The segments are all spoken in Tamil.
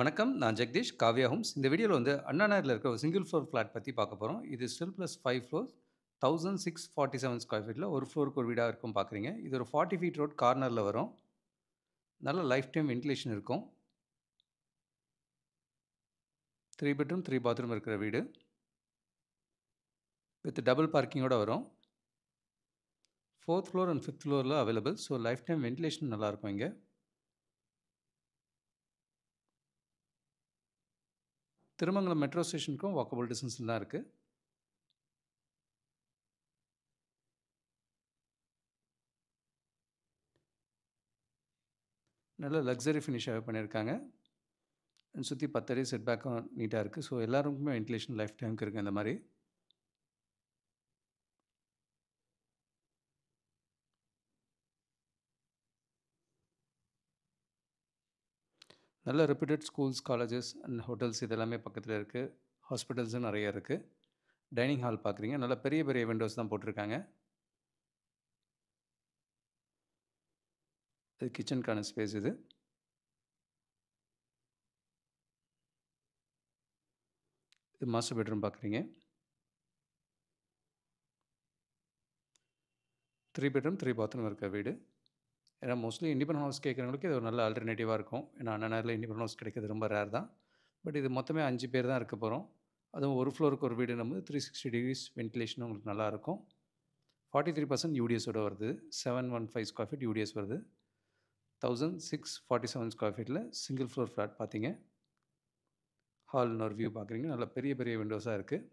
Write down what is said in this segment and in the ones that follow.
வணக்கம் நான் ஜெகதீஷ் காவ்யா ஹோம்ஸ் இந்த வீடியோவில் வந்து அண்ணா நகரில் இருக்கிற ஒரு சிங்கிள் ஃப்ளோர் ஃப்ளாட் பற்றி பார்க்க போகிறோம் இது stilt plus five floor thousand six forty seven square ஃபீட்டில் ஒரு ஃப்ளோருக்கு ஒரு வீடாக இருக்கும் பார்க்குறீங்க இது ஒரு ஃபார்ட்டி ஃபீட் ரோட் கார்னரில் வரும் நல்ல லைஃப் டைம் வென்டிலேஷன் இருக்கும் த்ரீ பெட்ரூம் த்ரீ பாத்ரூம் இருக்கிற வீடு வித் டபுள் பார்க்கிங்கோடு வரும் ஃபோர்த் ஃப்ளோர் அண்ட் ஃபிஃப்த் ஃப்ளோரில் available so life time ventilation நல்லாயிருக்கும் இங்கே திருமங்கலம் மெட்ரோ ஸ்டேஷனுக்கும் வாக்கபுள் டிஸ்டன்ஸில் தான் இருக்குது நல்ல லக்ஸரி ஃபினிஷாகவே பண்ணியிருக்காங்க சுற்றி செட் செட்பேக்கும் நீட்டாக இருக்குது ஸோ எல்லாருக்குமே வென்டிலேஷன் லைஃப் டைமுக்கு இருக்குது இந்த மாதிரி நல்ல reputed schools colleges and hotels இதெல்லாமே பக்கத்தில் இருக்குது ஹாஸ்பிட்டல்ஸும் நிறைய இருக்குது டைனிங் ஹால் பார்க்குறீங்க நல்லா பெரிய பெரிய விண்டோஸ் தான் போட்டிருக்காங்க இது கிச்சனுக்கான ஸ்பேஸ் இது இது மாஸ்டர் பெட்ரூம் பார்க்குறீங்க த்ரீ பெட்ரூம் த்ரீ பாத்ரூம் இருக்க வீடு ஏன்னா மோஸ்ட்லி இண்டிபெண்ட் ஹவுஸ் கேட்குறவங்களுக்கு இது ஒரு நல்ல ஆல்டர்னேட்டிவாக இருக்கும் ஏன்னா நேரில் இண்டிபெண்ட் ஹவுஸ் கிடைக்கிறது ரொம்ப ரேர் தான் பட் இது மொத்தமே அஞ்சு பேர் தான் இருக்க போகிறோம் அதுவும் ஒரு ஃப்ளோருக்கு ஒரு வீடு நம்ம த்ரீ சிக்ஸ்டி டிகிரிஸ் வென்டிலேஷன் உங்களுக்கு நல்லாயிருக்கும் ஃபார்ட்டி த்ரீ பர்சன்ட் யூடிஎஸோட வருது seven one five square feet UDS வருது thousand six forty seven square ஃபீட்டில் சிங்கிள் ஃப்ளோர் ஃப்ளாட் பார்த்தீங்க ஹால்னு ஒரு வியூ பார்க்குறீங்க நல்லா பெரிய பெரிய விண்டோஸாக இருக்குது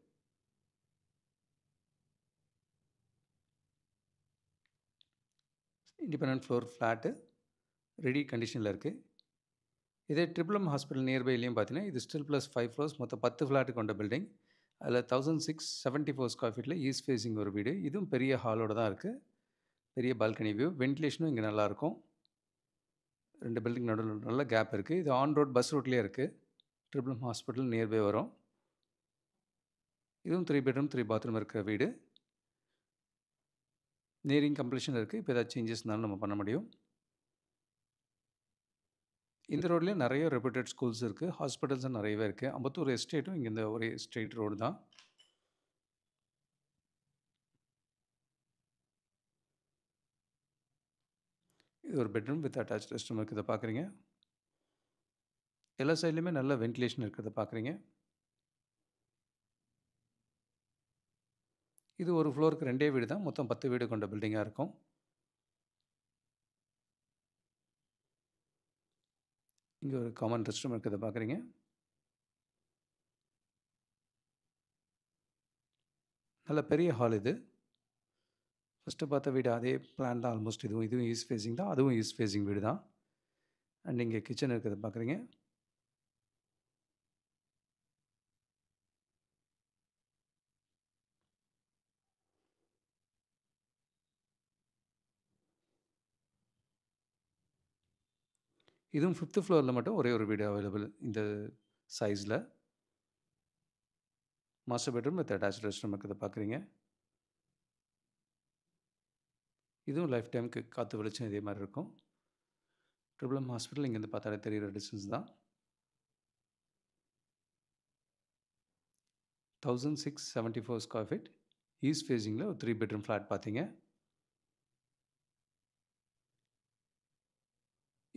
இண்டிபெண்ட் ஃப்ளோர் ஃப்ளாட்டு ரெடி கண்டிஷனில் இருக்குது இதே ட்ரிபிளம் ஹாஸ்பிட்டல் நியர்பைலையும் பார்த்தீங்கன்னா இது ஸ்டில் ப்ளஸ் ஃபைவ் ஃப்ளோர்ஸ் மொத்தம் பத்து ஃப்ளாட்டு கொண்ட பில்டிங் அதில் thousand six seventy four square ஃபீட்டில் ஈஸ்ட் ஃபேஸிங் ஒரு வீடு இதுவும் பெரிய ஹாலோடு தான் இருக்குது பெரிய பால்கனி வியூ வென்டிலேஷனும் இங்கே நல்லாயிருக்கும் ரெண்டு பில்டிங் நடுவில் நல்ல கேப் இருக்குது இது ஆன் ரோட் பஸ் ரூட்லேயே இருக்குது ட்ரிபிளம் ஹாஸ்பிட்டல் நியர்பை வரும் இதுவும் த்ரீ பெட்ரூம் த்ரீ பாத்ரூம் இருக்கிற வீடு நியரிங் கம்ப்ளீஷன் இருக்குது இப்போ ஏதாவது இருந்தாலும் நம்ம பண்ண முடியும் இந்த ரோட்லேயே நிறைய ரெப்யூட்டட் ஸ்கூல்ஸ் இருக்குது ஹாஸ்பிட்டல்ஸும் நிறையவே இருக்குது அம்பத்தூர் எஸ்டேட்டும் இங்கே இந்த ஒரே ஸ்ட்ரெயிட் ரோடு தான் இது ஒரு bedroom with attach rest room இருக்கிறத பார்க்குறீங்க எல்லா சைட்லேயுமே நல்ல வென்டிலேஷன் இருக்கிறத பார்க்குறீங்க இது ஒரு ஃப்ளோருக்கு ரெண்டே வீடு தான் மொத்தம் பத்து வீடு கொண்ட பில்டிங்காக இருக்கும் இங்கே ஒரு காமன் ரெஸ்ட் ரூம் இருக்கிறத பார்க்குறீங்க நல்ல பெரிய ஹால் இது ஃபஸ்ட்டு பார்த்த வீடு அதே பிளான் தான் ஆல்மோஸ்ட் இதுவும் இதுவும் ஈஸ்ட் ஃபேஸிங் தான் அதுவும் ஈஸ்ட் ஃபேஸிங் வீடு தான் அண்ட் இங்கே கிச்சன் இருக்கிறத பார்க்குறீங்க இதுவும் ஃபிஃப்த்து ஃப்ளோரில் மட்டும் ஒரே ஒரு வீடு அவைலபிள் இந்த சைஸில் master bedroom with attach rest room இருக்கிறத பார்க்குறீங்க இதுவும் லைஃப் டைமுக்கு காற்று வெளிச்சம் இதே மாதிரி இருக்கும் ட்ரிபிள் எம் ஹாஸ்பிட்டல் இங்கேருந்து பார்த்தாலே தெரிகிற டிஸ்டன்ஸ் தான் thousand six seventy four square feet east ஃபேஸிங்கில் ஒரு த்ரீ பெட்ரூம் ஃப்ளாட் பார்த்தீங்க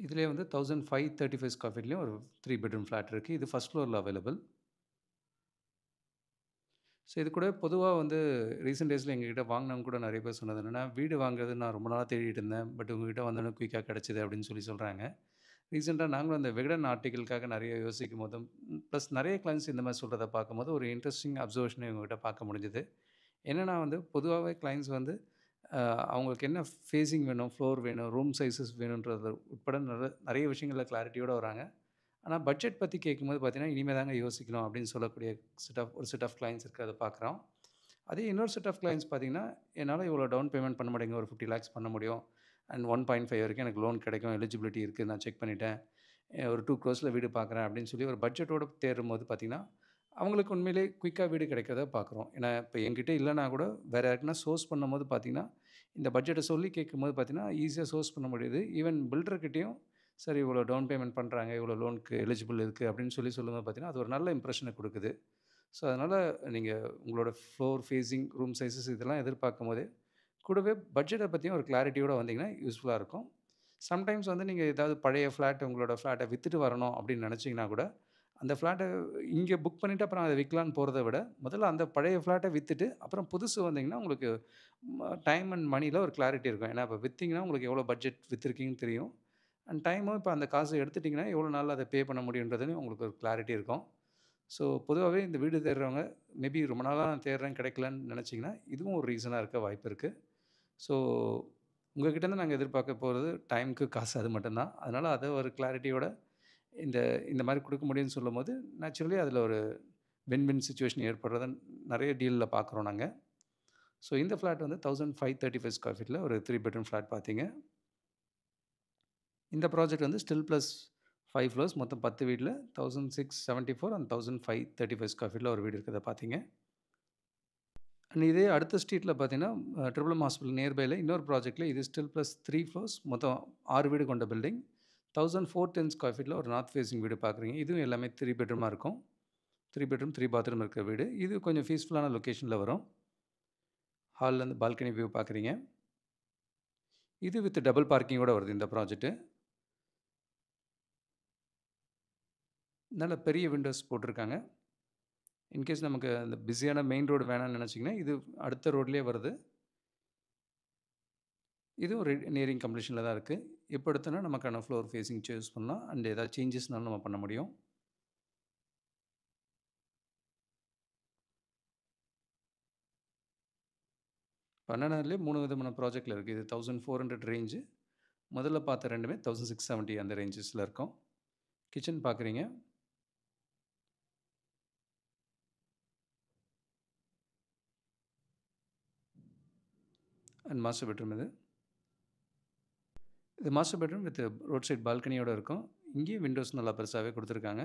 இதுலயே வந்து தௌசண்ட் ஃபைவ் ஃபைவ் ஸ்கொயர் ஃபீட்லேயும் ஒரு த்ரீ பெட்ரூம் ஃப்ளாட் இருக்குது இது ஃபர்ஸ்ட் ஃப்ளோரில் அவைலபிள். ஸோ இது கூட பொதுவாக வந்து ரீசெண்ட் டேஸில் எங்ககிட்ட வாங்கினவங்க கூட நிறைய பேர் சொன்னது என்னென்னா வீடு வாங்குறது நான் ரொம்ப நாளாக தேடிட்டு இருந்தேன். பட் உங்ககிட்ட வந்தோடனே குயிக்காக கிடச்சிது அப்படின்னு சொல்லி சொல்கிறாங்க ரீசெண்டாக நாங்களும் அந்த விகடன் நிறைய யோசிக்கும் போதும் ப்ளஸ் நிறைய கிளைண்ட்ஸ் இந்த மாதிரி சொல்கிறத பார்க்கும்போது, ஒரு இன்ட்ரெஸ்டிங் அப்சர்வேஷனை இவங்ககிட்ட பார்க்க முடிஞ்சுது என்னென்னா வந்து பொதுவாகவே கிளைண்ட்ஸ் வந்து அவங்களுக்கு என்ன ஃபேஸிங் வேணும் ஃப்ளோர் வேணும் ரூம் சைஸஸ் வேணுன்றது உட்பட நிறைய விஷயங்களில் கிளாரிட்டியோடு வராங்க ஆனால் பட்ஜெட் பற்றி கேட்கும்போது பார்த்திங்கன்னா இனிமேல் தாங்க யோசிக்கணும் அப்படின்னு சொல்லக்கூடிய செட் ஆஃப் ஒரு செட் ஆஃப் கிளைண்ட்ஸ் இருக்குது அதை பார்க்குறோம் அதே இன்னொரு செட் ஆஃப் கிளைண்ட்ஸ் பார்த்திங்கன்னா என்னால் இவ்வளோ டவுன் பேமெண்ட் பண்ண முடியுங்க ஒரு ஃபிஃப்டி லேக்ஸ் பண்ண முடியும் அண்ட் ஒன் பாயிண்ட் ஃபைவ் வரைக்கும் எனக்கு லோன் கிடைக்கும் எலிஜிபிலிட்டி இருக்குது நான் செக் பண்ணிட்டேன் ஒரு டூ க்ரோஸில் வீடு பார்க்குறேன் அப்படின்னு சொல்லி ஒரு பட்ஜெட்டோடு தேடும் போது பார்த்திங்கன்னா அவங்களுக்கு உண்மையிலே குயிக்காக வீடு கிடைக்கிறத பார்க்குறோம் ஏன்னா இப்போ என்கிட்ட இல்லைனா கூட வேறு யாருக்குன்னா சோர்ஸ் பண்ணும்போது பார்த்திங்கன்னா இந்த பட்ஜெட்டை சொல்லி கேட்கும்போது பார்த்தீங்கன்னா ஈஸியாக சோர்ஸ் பண்ண முடியுது ஈவன் பில்டர்கிட்டையும் சரி இவ்வளோ டவுன் பேமெண்ட் பண்ணுறாங்க இவ்வளோ லோனுக்கு எலிஜிபிள் இருக்குது அப்படின்னு சொல்லி சொல்லும்போது பார்த்தீங்கன்னா அது ஒரு நல்ல இம்ப்ரெஷனை கொடுக்குது ஸோ அதனால் நீங்கள் உங்களோட ஃப்ளோர் ஃபேஸிங் ரூம் சைஸஸ் இதெல்லாம் எதிர்பார்க்கும் போதே கூடவே பட்ஜெட்டை பற்றியும் ஒரு கிளாரிட்டியோடு வந்தீங்கன்னா யூஸ்ஃபுல்லாக இருக்கும் சம்டைம்ஸ் வந்து நீங்கள் ஏதாவது பழைய ஃப்ளாட் உங்களோட ஃப்ளாட்டை விற்றுட்டு வரணும் அப்படின்னு நினச்சிங்கன்னா கூட அந்த ஃப்ளாட்டை இங்கே புக் பண்ணிவிட்டு அப்புறம் அதை விற்கலான்னு போகிறத விட முதல்ல அந்த பழைய ஃப்ளாட்டை விற்றுட்டு அப்புறம் புதுசு வந்தீங்கன்னா உங்களுக்கு டைம் அண்ட் மணியில் ஒரு கிளாரிட்டி இருக்கும் ஏன்னா இப்போ விற்றிங்கன்னா உங்களுக்கு எவ்வளோ பட்ஜெட் விற்றுருக்கீங்கன்னு தெரியும் அண்ட் டைமும் இப்போ அந்த காசு எடுத்துட்டிங்கன்னா எவ்வளோ நாள் அதை பே பண்ண முடியுன்றதுன்னு உங்களுக்கு ஒரு கிளாரிட்டி இருக்கும் ஸோ பொதுவாகவே இந்த வீடு தேடுறவங்க மேபி ரொம்ப நாளாக நான் தேடுறேன் கிடைக்கலன்னு நினச்சிங்கன்னா இதுவும் ஒரு ரீசனாக இருக்க வாய்ப்பு இருக்குது ஸோ கிட்டேருந்து நாங்கள் எதிர்பார்க்க போகிறது டைமுக்கு காசு அது மட்டும்தான் அதனால் அதை ஒரு கிளாரிட்டியோட இந்த இந்த மாதிரி கொடுக்க முடியும்னு சொல்லும் போது நேச்சுரலி அதில் ஒரு வின் வின் சுச்சுவேஷன் ஏற்படுறத நிறைய டீலில் பார்க்குறோம் நாங்கள் ஸோ இந்த ஃப்ளாட் வந்து thousand five thirty five square ஃபீட்டில் ஒரு த்ரீ பெட்ரூம் ஃப்ளாட் பார்த்தீங்க இந்த ப்ராஜெக்ட் வந்து ஸ்டில் ப்ளஸ் ஃபைவ் ஃப்ளோர்ஸ் மொத்தம் பத்து வீட்டில் thousand six seventy four and thousand five thirty five square ஃபீட்டில் ஒரு வீடு இருக்கிறத பார்த்தீங்க அண்ட் இதே அடுத்த ஸ்ட்ரீட்டில் பார்த்தீங்கன்னா ட்ரிபிள் ஹாஸ்பிட்டல் நியர்பையில் இன்னொரு ப்ராஜெக்ட்டில் இது ஸ்டில் ப்ளஸ் த்ரீ ஃப்ளோர்ஸ் மொத்தம் ஆறு வீடு கொண்ட building thousand four ten square ஃபீட்டில் ஒரு நார்த் ஃபேஸிங் வீடு பார்க்குறீங்க இதுவும் எல்லாமே த்ரீ பெட்ரூமாக இருக்கும் த்ரீ பெட்ரூம் த்ரீ பாத்ரூம் இருக்கிற வீடு இது கொஞ்சம் பீஸ்ஃபுல்லான லொக்கேஷனில் வரும் ஹால்லேருந்து பால்கனி வியூ பார்க்குறீங்க இது வித் டபுள் பார்க்கிங்கோடு வருது இந்த ப்ராஜெக்ட்டு நல்ல பெரிய விண்டோஸ் போட்டிருக்காங்க இன்கேஸ் நமக்கு அந்த பிஸியான மெயின் ரோடு வேணாம்னு நினச்சிங்கன்னா இது அடுத்த ரோட்லேயே வருது இதுவும் ரெ நியரிங் கம்ப்ளீஷனில் தான் இருக்குது இப்போ எடுத்தோன்னா நமக்கான ஃப்ளோர் ஃபேஸிங் சூஸ் பண்ணலாம் அண்ட் ஏதாவது சேஞ்சஸ்னாலும் நம்ம பண்ண முடியும் பன்னெண்டாவதுலேயே மூணு விதமான ப்ராஜெக்டில் இருக்குது இது தௌசண்ட் ஃபோர் ஹண்ட்ரட் ரேஞ்சு முதல்ல பார்த்த ரெண்டுமே தௌசண்ட் சிக்ஸ் செவன்ட்டி அந்த ரேஞ்சஸில் இருக்கும் கிச்சன் பார்க்குறீங்க அண்ட் மாஸ்டர் பெட்ரூம் இது இது master bedroom with road side பால்கனியோடு இருக்கும் இங்கேயும் விண்டோஸ் நல்லா பெருசாகவே கொடுத்துருக்காங்க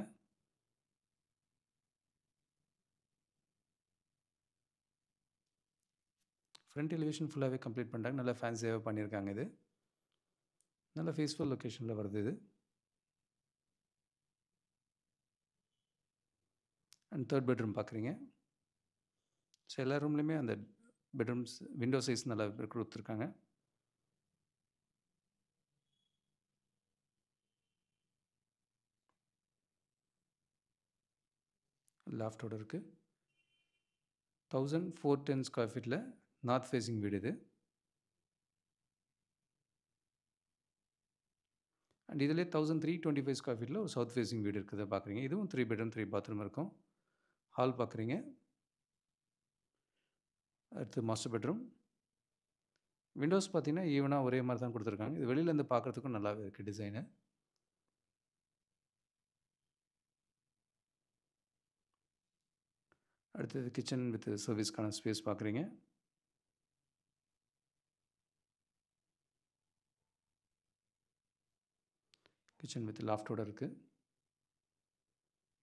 ஃப்ரண்ட் எலிவேஷன் ஃபுல்லாகவே கம்ப்ளீட் பண்ணிட்டாங்க நல்லா ஃபேன்சியாகவே பண்ணியிருக்காங்க இது நல்ல ஃபேஸ்ஃபுல் லொக்கேஷனில் வருது இது அண்ட் தேர்ட் பெட்ரூம் பார்க்குறீங்க ஸோ எல்லா ரூம்லேயுமே அந்த பெட்ரூம்ஸ் விண்டோ சைஸ் நல்லா கொடுத்துருக்காங்க லெஃப்டோட இருக்குது தௌசண்ட் ஃபோர் டென் ஸ்கொயர் ஃபீட்டில் நார்த் ஃபேஸிங் வீடு இது அண்ட் இதிலே thousand three twenty five square ஃபீட்டில் ஒரு சவுத் ஃபேஸிங் வீடு இருக்குது பார்க்குறீங்க இதுவும் த்ரீ பெட்ரூம் த்ரீ பாத்ரூம் இருக்கும் ஹால் பார்க்குறீங்க அடுத்து மாஸ்டர் பெட்ரூம் விண்டோஸ் பார்த்தீங்கன்னா ஈவனாக ஒரே மாதிரி தான் கொடுத்துருக்காங்க இது வெளியிலேருந்து பார்க்குறதுக்கும் நல்லாவே இருக்குது டிசைனு அடுத்தது கிச்சன் வித் சர்வீஸ்க்கான ஸ்பேஸ் பார்க்குறீங்க கிச்சன் வித் லாஃப்டோட இருக்குது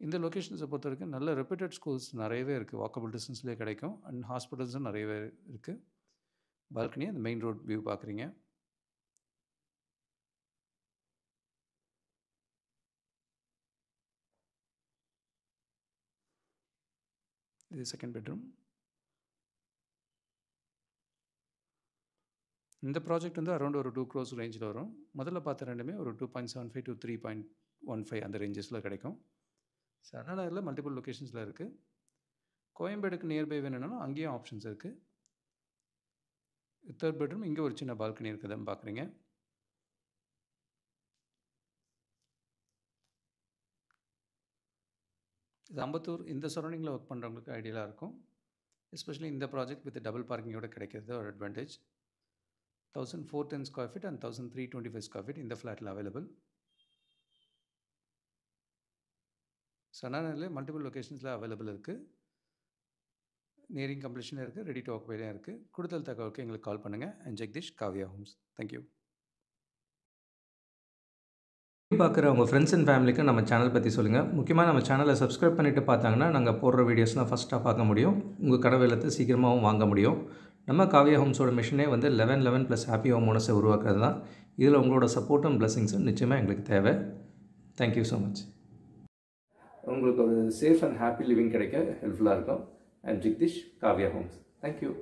இந்த லொக்கேஷன்ஸை பொறுத்த வரைக்கும் நல்ல ரெப்யூட்டட் ஸ்கூல்ஸ் நிறையவே இருக்குது வாக்கபிள் டிஸ்டன்ஸ்லேயே கிடைக்கும் அண்ட் ஹாஸ்பிட்டல்ஸும் நிறையவே இருக்குது பால்கனி அந்த மெயின் ரோட் வியூ பார்க்குறீங்க இது செகண்ட் பெட்ரூம் இந்த ப்ராஜெக்ட் வந்து அரௌண்ட் ஒரு டூ க்ரோஸ் ரேஞ்சில் வரும் முதல்ல பார்த்த ரெண்டுமே ஒரு two point seven five two three point one five அந்த ரேஞ்சஸில் கிடைக்கும் ஸோ கர்நாடகாவில் மல்டிபிள் லொக்கேஷன்ஸில் இருக்குது கோயம்பேடுக்கு நியர்பை வேணும்னாலும் அங்கேயும் ஆப்ஷன்ஸ் இருக்குது தேர்ட் பெட்ரூம் இங்கே ஒரு சின்ன பால்கனி இருக்குதுன்னு பார்க்குறீங்க இது அம்பத்தூர் இந்த சரௌண்டிங்கில் ஒர்க் பண்ணுறவங்களுக்கு ஐடியலாக இருக்கும் எஸ்பெஷலி இந்த ப்ராஜெக்ட் வித் டபுள் பார்க்கிங்கோட கிடைக்கிறது ஒரு advantage thousand four ten square feet and thousand three twenty five square feet இந்த ஃப்ளாட்டில் அவைலபிள் சனானில் மல்டிபிள் லொக்கேஷன்ஸில் அவைலபிள் இருக்குது நியரிங் கம்ப்ளீஷனும் இருக்குது ரெடி டு ஆக்குபைலையும் இருக்குது கொடுத்தல் தகவலுக்கு எங்களுக்கு கால் பண்ணுங்கள் and Jagdish Kaviya homes thank you பார்க்குற உங்கள் ஃப்ரெண்ட்ஸ் அண்ட் ஃபேமிலிக்கு நம்ம சேனல் பற்றி சொல்லுங்கள் முக்கியமாக நம்ம சேனலை சப்ஸ்கிரைப் பண்ணிவிட்டு பார்த்தாங்கன்னா நாங்கள் போடுற வீடியோஸ்லாம் ஃபஸ்ட்டாக பார்க்க முடியும் உங்கள் கடை வெள்ளத்தை சீக்கிரமாகவும் வாங்க முடியும் நம்ம காவியா ஹோம்ஸோட மிஷினே வந்து eleven eleven plus happy home ஓனர்ஸை உருவாக்குறது தான் இதில் உங்களோட சப்போர்ட்டும் பிளஸிங்ஸும் நிச்சயமாக எங்களுக்கு தேவை தேங்க்யூ ஸோ மச் உங்களுக்கு ஒரு சேஃப் அண்ட் ஹாப்பி லிவிங் கிடைக்க ஹெல்ப்ஃபுல்லாக இருக்கும் and Jagdish Kaviya homes thank you